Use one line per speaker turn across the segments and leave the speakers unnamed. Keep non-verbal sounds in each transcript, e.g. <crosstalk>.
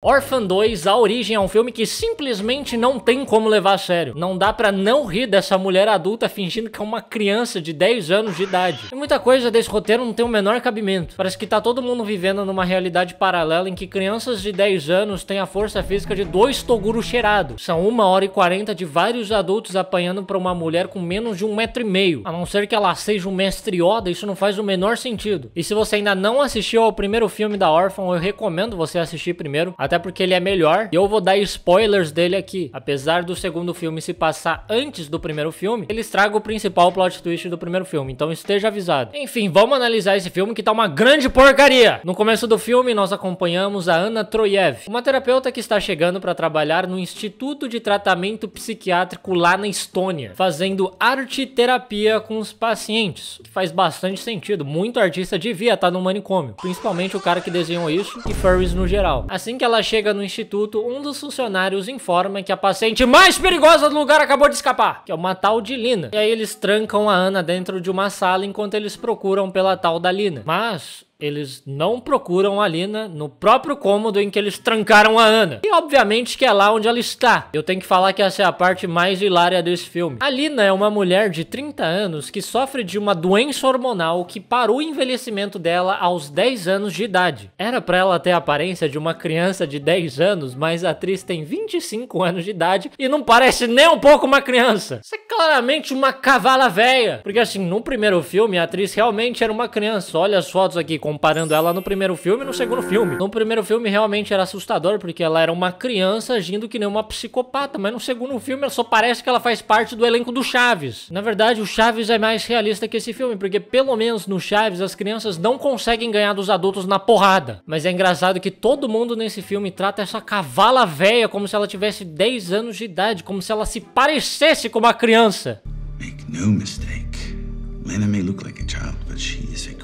Orphan 2, A Origem, é um filme que simplesmente não tem como levar a sério. Não dá pra não rir dessa mulher adulta fingindo que é uma criança de 10 anos de idade. E muita coisa desse roteiro não tem o menor cabimento. Parece que tá todo mundo vivendo numa realidade paralela em que crianças de 10 anos têm a força física de dois toguros cheirados. São 1 hora e 40 de vários adultos apanhando pra uma mulher com menos de um metro e meio. A não ser que ela seja um mestre Yoda, isso não faz o menor sentido. E se você ainda não assistiu ao primeiro filme da Orphan, eu recomendo você assistir primeiro. A até porque ele é melhor. E eu vou dar spoilers dele aqui. Apesar do segundo filme se passar antes do primeiro filme, ele estraga o principal plot twist do primeiro filme, então esteja avisado. Enfim, vamos analisar esse filme que tá uma grande porcaria. No começo do filme, nós acompanhamos a Ana Troiev, uma terapeuta que está chegando para trabalhar no Instituto de Tratamento Psiquiátrico lá na Estônia, fazendo arte terapia com os pacientes, que faz bastante sentido. Muito artista devia estar tá no manicômio, principalmente o cara que desenhou isso e furries no geral. Assim que ela ela chega no instituto, um dos funcionários informa que a paciente mais perigosa do lugar acabou de escapar, que é uma tal de Lina. E aí eles trancam a Ana dentro de uma sala enquanto eles procuram pela tal da Lina. Mas eles não procuram a Lina no próprio cômodo em que eles trancaram a Ana. E obviamente que é lá onde ela está. Eu tenho que falar que essa é a parte mais hilária desse filme. A Lina é uma mulher de 30 anos que sofre de uma doença hormonal que parou o envelhecimento dela aos 10 anos de idade. Era para ela ter a aparência de uma criança de 10 anos, mas a atriz tem 25 anos de idade e não parece nem um pouco uma criança. Isso é claramente uma cavala velha. Porque assim, no primeiro filme a atriz realmente era uma criança. Olha as fotos aqui comparando ela no primeiro filme e no segundo filme. No primeiro filme realmente era assustador, porque ela era uma criança agindo que nem uma psicopata, mas no segundo filme só parece que ela faz parte do elenco do Chaves. Na verdade, o Chaves é mais realista que esse filme, porque pelo menos no Chaves as crianças não conseguem ganhar dos adultos na porrada. Mas é engraçado que todo mundo nesse filme trata essa cavala velha como se ela tivesse 10 anos de idade, como se ela se parecesse com uma criança. Make no mistake. Lena may look like a child, but she is a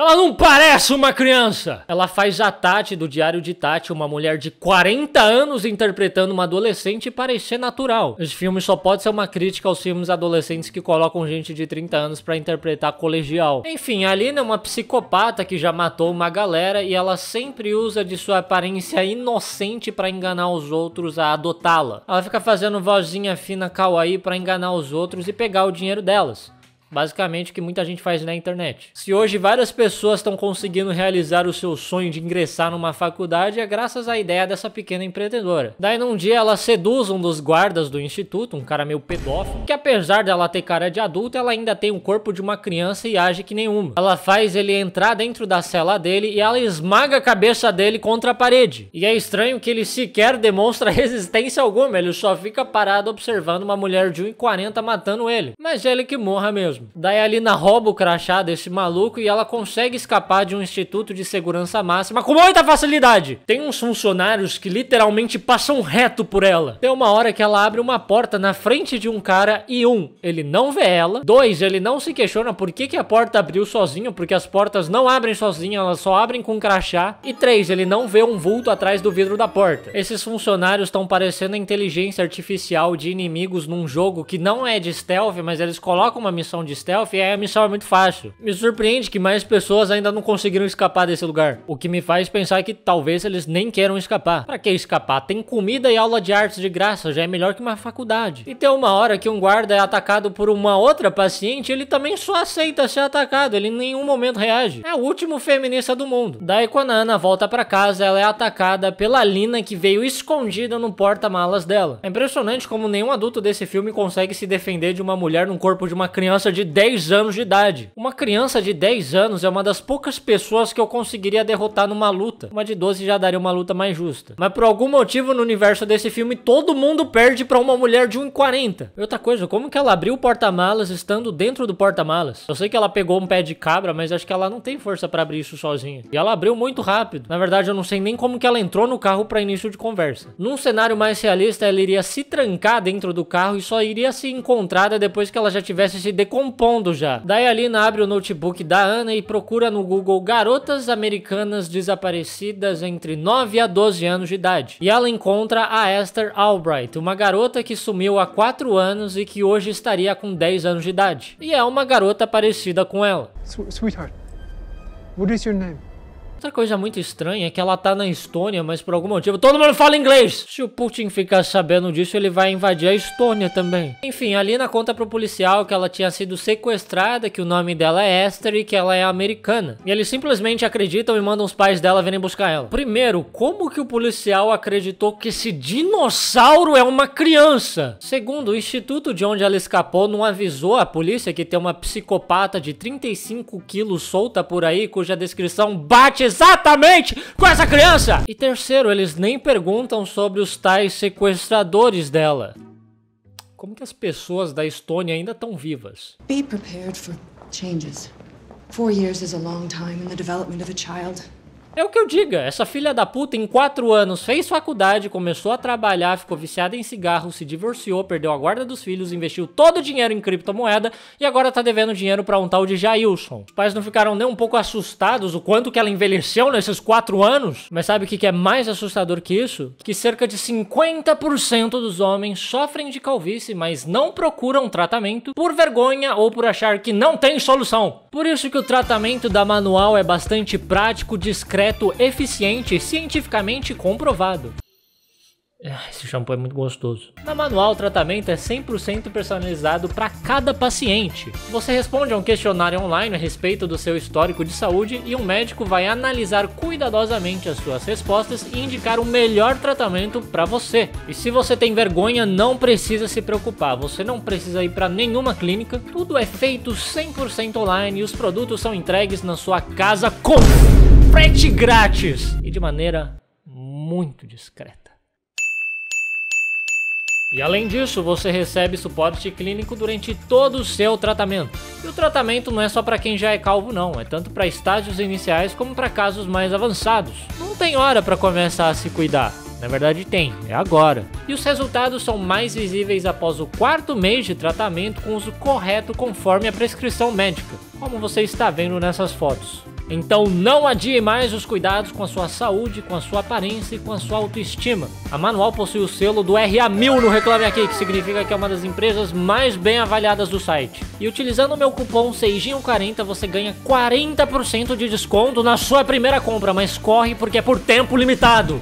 ela não parece uma criança! Ela faz a Tati do Diário de Tati, uma mulher de 40 anos interpretando uma adolescente parecer natural. Esse filme só pode ser uma crítica aos filmes adolescentes que colocam gente de 30 anos para interpretar colegial. Enfim, a Alina é uma psicopata que já matou uma galera e ela sempre usa de sua aparência inocente para enganar os outros a adotá-la. Ela fica fazendo vozinha fina kawaii para enganar os outros e pegar o dinheiro delas. Basicamente o que muita gente faz na internet. Se hoje várias pessoas estão conseguindo realizar o seu sonho de ingressar numa faculdade, é graças à ideia dessa pequena empreendedora. Daí num dia ela seduz um dos guardas do instituto, um cara meio pedófilo, que apesar dela ter cara de adulto, ela ainda tem o corpo de uma criança e age que nenhuma. Ela faz ele entrar dentro da cela dele e ela esmaga a cabeça dele contra a parede. E é estranho que ele sequer demonstra <laughs> resistência alguma, ele só fica parado observando uma mulher de 1,40 matando ele. Mas é ele que morra mesmo mesmo. Daí a Lina rouba o crachá desse maluco e ela consegue escapar de um instituto de segurança máxima com muita facilidade. Tem uns funcionários que literalmente passam reto por ela. Tem uma hora que ela abre uma porta na frente de um cara e um, ele não vê ela. Dois, ele não se questiona por que, que a porta abriu sozinho, porque as portas não abrem sozinhas, elas só abrem com crachá. E três, ele não vê um vulto atrás do vidro da porta. Esses funcionários estão parecendo a inteligência artificial de inimigos num jogo que não é de stealth, mas eles colocam uma missão de de stealth é a missão é muito fácil. Me surpreende que mais pessoas ainda não conseguiram escapar desse lugar, o que me faz pensar que talvez eles nem queiram escapar. Pra que escapar? Tem comida e aula de artes de graça, já é melhor que uma faculdade. E tem uma hora que um guarda é atacado por uma outra paciente, ele também só aceita ser atacado, ele em nenhum momento reage. É o último feminista do mundo. Daí quando a Ana volta pra casa, ela é atacada pela Lina que veio escondida no porta-malas dela. É impressionante como nenhum adulto desse filme consegue se defender de uma mulher num corpo de uma criança de de 10 anos de idade. Uma criança de 10 anos é uma das poucas pessoas que eu conseguiria derrotar numa luta. Uma de 12 já daria uma luta mais justa. Mas por algum motivo no universo desse filme, todo mundo perde para uma mulher de 1,40. Outra coisa, como que ela abriu o porta-malas estando dentro do porta-malas? Eu sei que ela pegou um pé de cabra, mas acho que ela não tem força para abrir isso sozinha. E ela abriu muito rápido. Na verdade, eu não sei nem como que ela entrou no carro para início de conversa. Num cenário mais realista, ela iria se trancar dentro do carro e só iria ser encontrada depois que ela já tivesse se decomposto compondo já. Daí a Lina abre o notebook da Ana e procura no Google garotas americanas desaparecidas entre 9 a 12 anos de idade. E ela encontra a Esther Albright, uma garota que sumiu há 4 anos e que hoje estaria com 10 anos de idade. E é uma garota parecida com ela. Sweetheart, what is your name? Outra coisa muito estranha é que ela tá na Estônia, mas por algum motivo todo mundo fala inglês. Se o Putin ficar sabendo disso, ele vai invadir a Estônia também. Enfim, a Lina conta pro policial que ela tinha sido sequestrada, que o nome dela é Esther e que ela é americana. E eles simplesmente acreditam e mandam os pais dela virem buscar ela. Primeiro, como que o policial acreditou que esse dinossauro é uma criança? Segundo, o instituto de onde ela escapou não avisou a polícia que tem uma psicopata de 35 quilos solta por aí, cuja descrição bate exatamente com essa criança. E terceiro, eles nem perguntam sobre os tais sequestradores dela. Como que as pessoas da Estônia ainda estão vivas? Be prepared for changes. Four years is a long time in the development of a child. É o que eu diga. Essa filha da puta, em quatro anos, fez faculdade, começou a trabalhar, ficou viciada em cigarro, se divorciou, perdeu a guarda dos filhos, investiu todo o dinheiro em criptomoeda e agora tá devendo dinheiro para um tal de Jailson. Os pais não ficaram nem um pouco assustados o quanto que ela envelheceu nesses quatro anos? Mas sabe o que é mais assustador que isso? Que cerca de 50% dos homens sofrem de calvície, mas não procuram tratamento por vergonha ou por achar que não tem solução. Por isso que o tratamento da manual é bastante prático, discreto, eficiente e cientificamente comprovado. Ah, esse shampoo é muito gostoso. Na manual, o tratamento é 100% personalizado para cada paciente. Você responde a um questionário online a respeito do seu histórico de saúde e um médico vai analisar cuidadosamente as suas respostas e indicar o melhor tratamento para você. E se você tem vergonha, não precisa se preocupar, você não precisa ir para nenhuma clínica, tudo é feito 100% online e os produtos são entregues na sua casa com frete grátis e de maneira muito discreta. E além disso, você recebe suporte clínico durante todo o seu tratamento. E o tratamento não é só para quem já é calvo não, é tanto para estágios iniciais como para casos mais avançados. Não tem hora para começar a se cuidar. Na verdade tem, é agora. E os resultados são mais visíveis após o quarto mês de tratamento com uso correto conforme a prescrição médica, como você está vendo nessas fotos. Então não adie mais os cuidados com a sua saúde, com a sua aparência e com a sua autoestima. A Manual possui o selo do RA1000 no Reclame Aqui, que significa que é uma das empresas mais bem avaliadas do site. E utilizando o meu cupom SEIJINHO40 você ganha 40% de desconto na sua primeira compra, mas corre porque é por tempo limitado.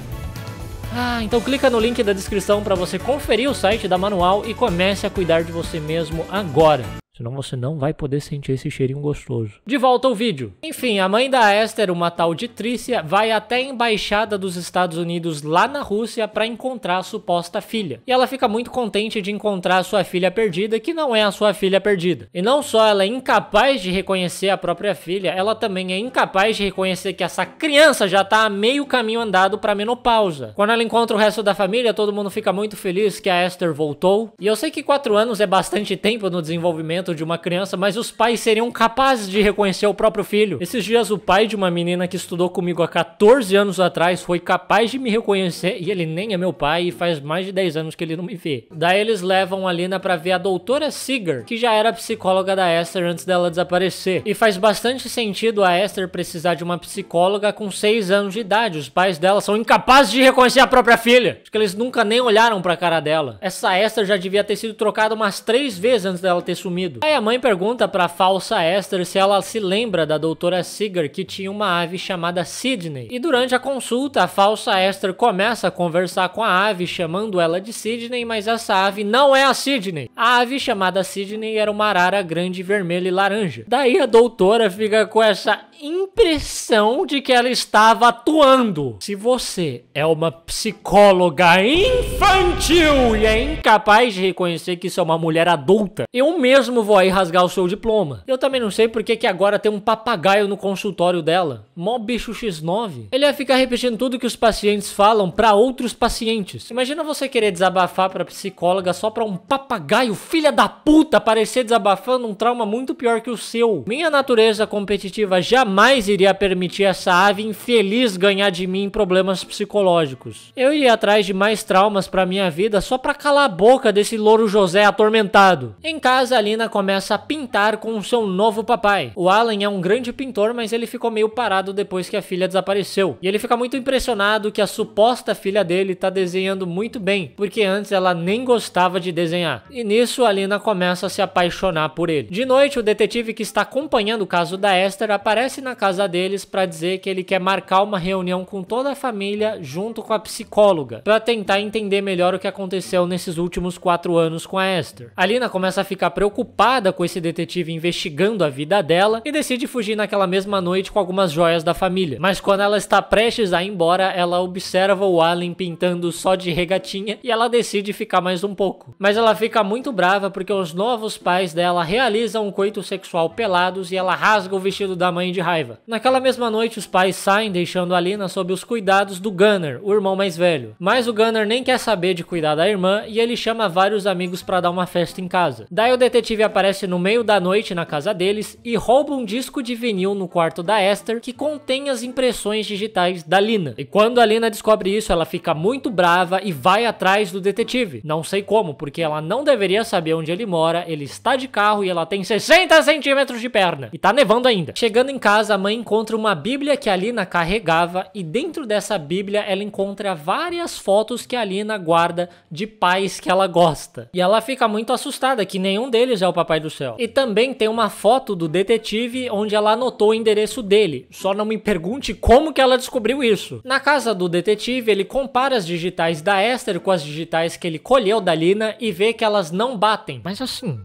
Ah, então clica no link da descrição para você conferir o site da Manual e comece a cuidar de você mesmo agora. Senão você não vai poder sentir esse cheirinho gostoso. De volta ao vídeo. Enfim, a mãe da Esther, uma tal de Trícia, vai até a embaixada dos Estados Unidos lá na Rússia para encontrar a suposta filha. E ela fica muito contente de encontrar a sua filha perdida, que não é a sua filha perdida. E não só ela é incapaz de reconhecer a própria filha, ela também é incapaz de reconhecer que essa criança já tá a meio caminho andado para menopausa. Quando ela encontra o resto da família, todo mundo fica muito feliz que a Esther voltou. E eu sei que 4 anos é bastante tempo no desenvolvimento comportamento de uma criança, mas os pais seriam capazes de reconhecer o próprio filho. Esses dias o pai de uma menina que estudou comigo há 14 anos atrás foi capaz de me reconhecer e ele nem é meu pai e faz mais de 10 anos que ele não me vê. Daí eles levam a Lina para ver a doutora Seeger, que já era psicóloga da Esther antes dela desaparecer. E faz bastante sentido a Esther precisar de uma psicóloga com 6 anos de idade. Os pais dela são incapazes de reconhecer a própria filha. Acho que eles nunca nem olharam pra cara dela. Essa Esther já devia ter sido trocada umas 3 vezes antes dela ter sumido. Aí a mãe pergunta pra falsa Esther se ela se lembra da doutora Seeger que tinha uma ave chamada Sidney. E durante a consulta, a falsa Esther começa a conversar com a ave, chamando ela de Sidney, mas essa ave não é a Sidney. A ave chamada Sidney era uma arara grande, vermelha e laranja. Daí a doutora fica com essa impressão de que ela estava atuando. Se você é uma psicóloga infantil e é incapaz de reconhecer que isso é uma mulher adulta, eu mesmo vou aí rasgar o seu diploma. Eu também não sei porque que agora tem um papagaio no consultório dela. Mó bicho X9. Ele vai ficar repetindo tudo que os pacientes falam para outros pacientes. Imagina você querer desabafar pra psicóloga só pra um papagaio, filha da puta, parecer desabafando um trauma muito pior que o seu. Minha natureza competitiva jamais iria permitir essa ave infeliz ganhar de mim problemas psicológicos. Eu iria atrás de mais traumas pra minha vida só pra calar a boca desse louro José atormentado. Em casa, ali na começa a pintar com o seu novo papai. O Alan é um grande pintor, mas ele ficou meio parado depois que a filha desapareceu. E ele fica muito impressionado que a suposta filha dele tá desenhando muito bem, porque antes ela nem gostava de desenhar. E nisso a Lina começa a se apaixonar por ele. De noite, o detetive que está acompanhando o caso da Esther aparece na casa deles para dizer que ele quer marcar uma reunião com toda a família junto com a psicóloga, para tentar entender melhor o que aconteceu nesses últimos quatro anos com a Esther. A Lina começa a ficar preocupada preocupada com esse detetive investigando a vida dela e decide fugir naquela mesma noite com algumas joias da família. Mas quando ela está prestes a ir embora, ela observa o Allen pintando só de regatinha e ela decide ficar mais um pouco. Mas ela fica muito brava porque os novos pais dela realizam um coito sexual pelados e ela rasga o vestido da mãe de raiva. Naquela mesma noite, os pais saem deixando a Lina sob os cuidados do Gunner, o irmão mais velho. Mas o Gunner nem quer saber de cuidar da irmã e ele chama vários amigos para dar uma festa em casa. Daí o detetive aparece no meio da noite na casa deles e rouba um disco de vinil no quarto da Esther que contém as impressões digitais da Lina. E quando a Lina descobre isso, ela fica muito brava e vai atrás do detetive. Não sei como, porque ela não deveria saber onde ele mora, ele está de carro e ela tem 60 centímetros de perna. E tá nevando ainda. Chegando em casa, a mãe encontra uma bíblia que a Lina carregava e dentro dessa bíblia ela encontra várias fotos que a Lina guarda de pais que ela gosta. E ela fica muito assustada que nenhum deles é o Papai do Céu. E também tem uma foto do detetive onde ela anotou o endereço dele. Só não me pergunte como que ela descobriu isso. Na casa do detetive, ele compara as digitais da Esther com as digitais que ele colheu da Lina e vê que elas não batem. Mas assim,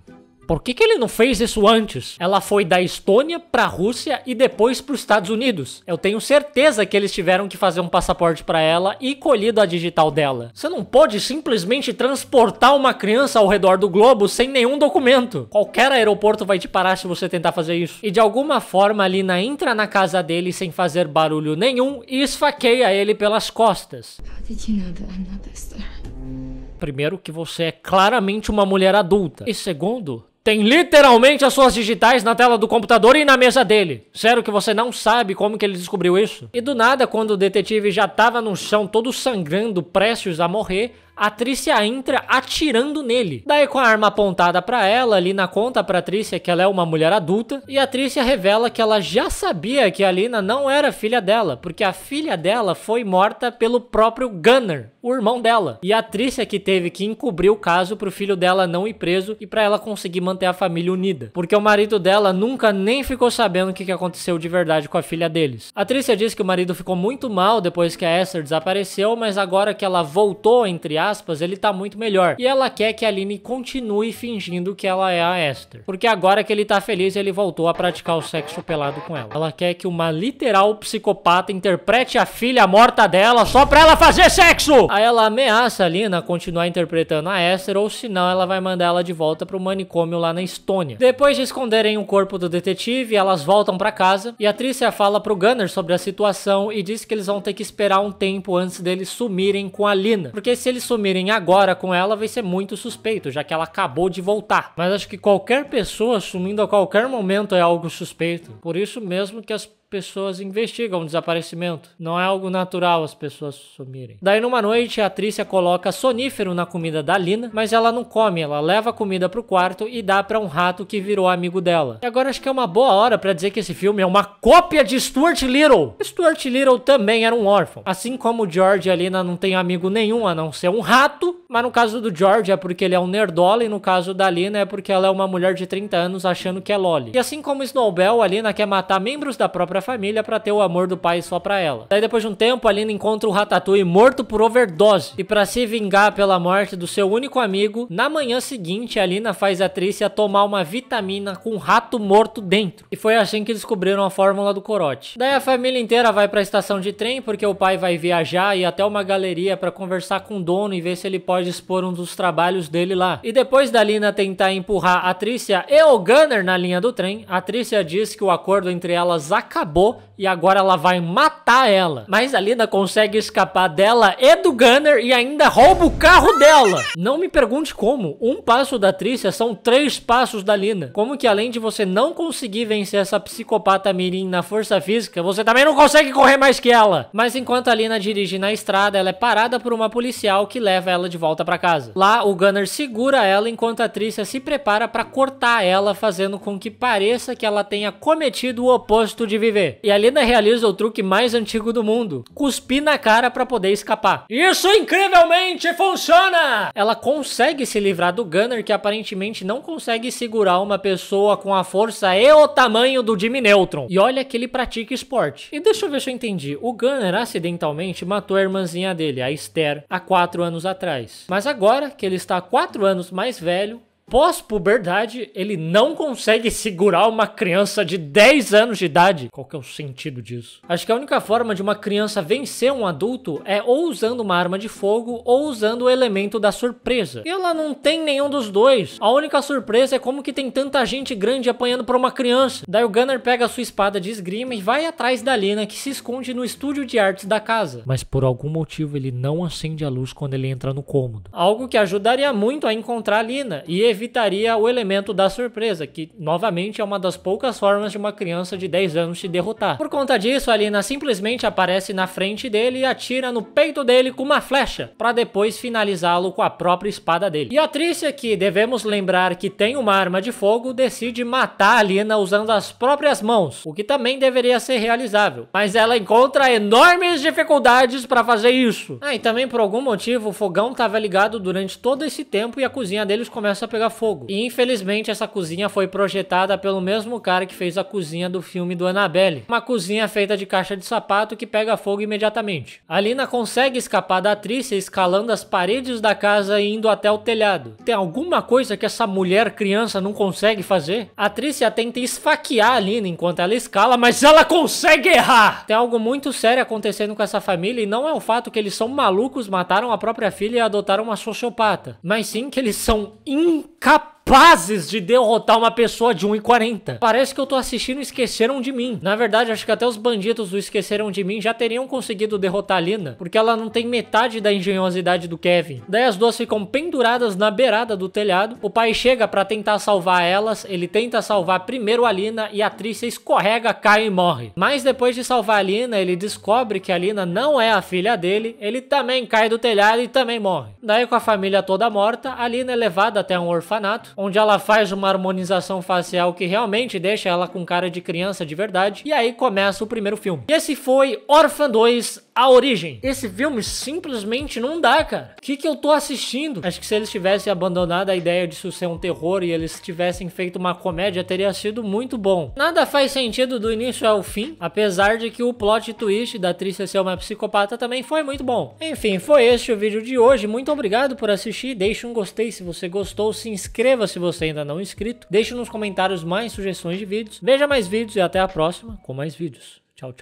por que, que ele não fez isso antes? Ela foi da Estônia para a Rússia e depois para os Estados Unidos. Eu tenho certeza que eles tiveram que fazer um passaporte para ela e colhido a digital dela. Você não pode simplesmente transportar uma criança ao redor do globo sem nenhum documento. Qualquer aeroporto vai te parar se você tentar fazer isso. E de alguma forma a Lina entra na casa dele sem fazer barulho nenhum e esfaqueia ele pelas costas. Primeiro que você é claramente uma mulher adulta. E segundo, tem literalmente as suas digitais na tela do computador e na mesa dele. Sério que você não sabe como que ele descobriu isso? E do nada, quando o detetive já tava no chão todo sangrando, prestes a morrer, a Trícia entra atirando nele. Daí com a arma apontada para ela, ali conta pra Trícia que ela é uma mulher adulta, e a Trícia revela que ela já sabia que a Lina não era filha dela, porque a filha dela foi morta pelo próprio Gunner, o irmão dela. E a Trícia que teve que encobrir o caso pro filho dela não ir preso e para ela conseguir manter a família unida, porque o marido dela nunca nem ficou sabendo o que aconteceu de verdade com a filha deles. A Trícia diz que o marido ficou muito mal depois que a Esther desapareceu, mas agora que ela voltou entre aspas aspas, ele tá muito melhor. E ela quer que a Aline continue fingindo que ela é a Esther. Porque agora que ele tá feliz, ele voltou a praticar o sexo pelado com ela. Ela quer que uma literal psicopata interprete a filha morta dela só pra ela fazer sexo! Aí ela ameaça a Lina continuar interpretando a Esther, ou senão ela vai mandar ela de volta pro manicômio lá na Estônia. Depois de esconderem o corpo do detetive, elas voltam pra casa e a Trícia fala pro Gunner sobre a situação e diz que eles vão ter que esperar um tempo antes deles sumirem com a Lina. Porque se eles sumirem agora com ela vai ser muito suspeito, já que ela acabou de voltar. Mas acho que qualquer pessoa sumindo a qualquer momento é algo suspeito. Por isso mesmo que as pessoas investigam o desaparecimento. Não é algo natural as pessoas sumirem. Daí numa noite a Trícia coloca sonífero na comida da Lina, mas ela não come, ela leva a comida pro quarto e dá para um rato que virou amigo dela. E agora acho que é uma boa hora para dizer que esse filme é uma cópia de Stuart Little. Stuart Little também era um órfão. Assim como o George e a Lina não tem amigo nenhum a não ser um rato, mas no caso do George é porque ele é um nerdola e no caso da Lina é porque ela é uma mulher de 30 anos achando que é loli. E assim como Snowbell, a Lina quer matar membros da própria família para ter o amor do pai só para ela. Daí depois de um tempo, a Lina encontra o Ratatouille morto por overdose e para se vingar pela morte do seu único amigo, na manhã seguinte a Lina faz a Trícia tomar uma vitamina com um rato morto dentro. E foi assim que descobriram a fórmula do corote. Daí a família inteira vai para a estação de trem porque o pai vai viajar e até uma galeria para conversar com o dono e ver se ele pode expor um dos trabalhos dele lá. E depois da Lina tentar empurrar a Trícia e o Gunner na linha do trem, a Trícia diz que o acordo entre elas acabou acabou e agora ela vai matar ela. Mas a Lina consegue escapar dela e do Gunner e ainda rouba o carro dela. Não me pergunte como. Um passo da Trícia são três passos da Lina. Como que além de você não conseguir vencer essa psicopata mirim na força física, você também não consegue correr mais que ela. Mas enquanto a Lina dirige na estrada, ela é parada por uma policial que leva ela de volta para casa. Lá, o Gunner segura ela enquanto a Trícia se prepara para cortar ela, fazendo com que pareça que ela tenha cometido o oposto de viver e a Lina realiza o truque mais antigo do mundo: cuspir na cara para poder escapar. Isso incrivelmente funciona! Ela consegue se livrar do Gunner, que aparentemente não consegue segurar uma pessoa com a força e o tamanho do Jimmy Neutron. E olha que ele pratica esporte. E deixa eu ver se eu entendi. O Gunner acidentalmente matou a irmãzinha dele, a Esther, há 4 anos atrás. Mas agora que ele está 4 anos mais velho, pós-puberdade, ele não consegue segurar uma criança de 10 anos de idade. Qual que é o sentido disso? Acho que a única forma de uma criança vencer um adulto é ou usando uma arma de fogo ou usando o elemento da surpresa. E ela não tem nenhum dos dois. A única surpresa é como que tem tanta gente grande apanhando pra uma criança. Daí o Gunner pega a sua espada de esgrima e vai atrás da Lina que se esconde no estúdio de artes da casa. Mas por algum motivo ele não acende a luz quando ele entra no cômodo. Algo que ajudaria muito a encontrar a Lina e evitar evitaria o elemento da surpresa, que novamente é uma das poucas formas de uma criança de 10 anos te derrotar. Por conta disso, a Lina simplesmente aparece na frente dele e atira no peito dele com uma flecha, para depois finalizá-lo com a própria espada dele. E a Trícia, é que devemos lembrar que tem uma arma de fogo, decide matar a Lina usando as próprias mãos, o que também deveria ser realizável. Mas ela encontra enormes dificuldades para fazer isso. Ah, e também por algum motivo o fogão estava ligado durante todo esse tempo e a cozinha deles começa a pegar fogo. E infelizmente essa cozinha foi projetada pelo mesmo cara que fez a cozinha do filme do Annabelle. Uma cozinha feita de caixa de sapato que pega fogo imediatamente. A Lina consegue escapar da atriz escalando as paredes da casa e indo até o telhado. Tem alguma coisa que essa mulher criança não consegue fazer? A atriz tenta esfaquear a Lina enquanto ela escala, mas ela consegue errar! Tem algo muito sério acontecendo com essa família e não é o fato que eles são malucos, mataram a própria filha e adotaram uma sociopata, mas sim que eles são incríveis cup capazes de derrotar uma pessoa de 1,40. Parece que eu tô assistindo Esqueceram de Mim. Na verdade, acho que até os bandidos do Esqueceram de Mim já teriam conseguido derrotar a Lina, porque ela não tem metade da engenhosidade do Kevin. Daí as duas ficam penduradas na beirada do telhado. O pai chega para tentar salvar elas, ele tenta salvar primeiro a Lina e a Trícia escorrega, cai e morre. Mas depois de salvar a Lina, ele descobre que a Lina não é a filha dele, ele também cai do telhado e também morre. Daí com a família toda morta, a Lina é levada até um orfanato onde ela faz uma harmonização facial que realmente deixa ela com cara de criança de verdade. E aí começa o primeiro filme. E esse foi Orphan 2, A Origem. Esse filme simplesmente não dá, cara. O que, que eu tô assistindo? Acho que se eles tivessem abandonado a ideia disso ser um terror e eles tivessem feito uma comédia, teria sido muito bom. Nada faz sentido do início ao fim, apesar de que o plot twist da atriz ser uma psicopata também foi muito bom. Enfim, foi este o vídeo de hoje. Muito obrigado por assistir. Deixe um gostei se você gostou. Se inscreva inscreva se você ainda não é inscrito. Deixe nos comentários mais sugestões de vídeos. Veja mais vídeos e até a próxima com mais vídeos. Tchau, tchau.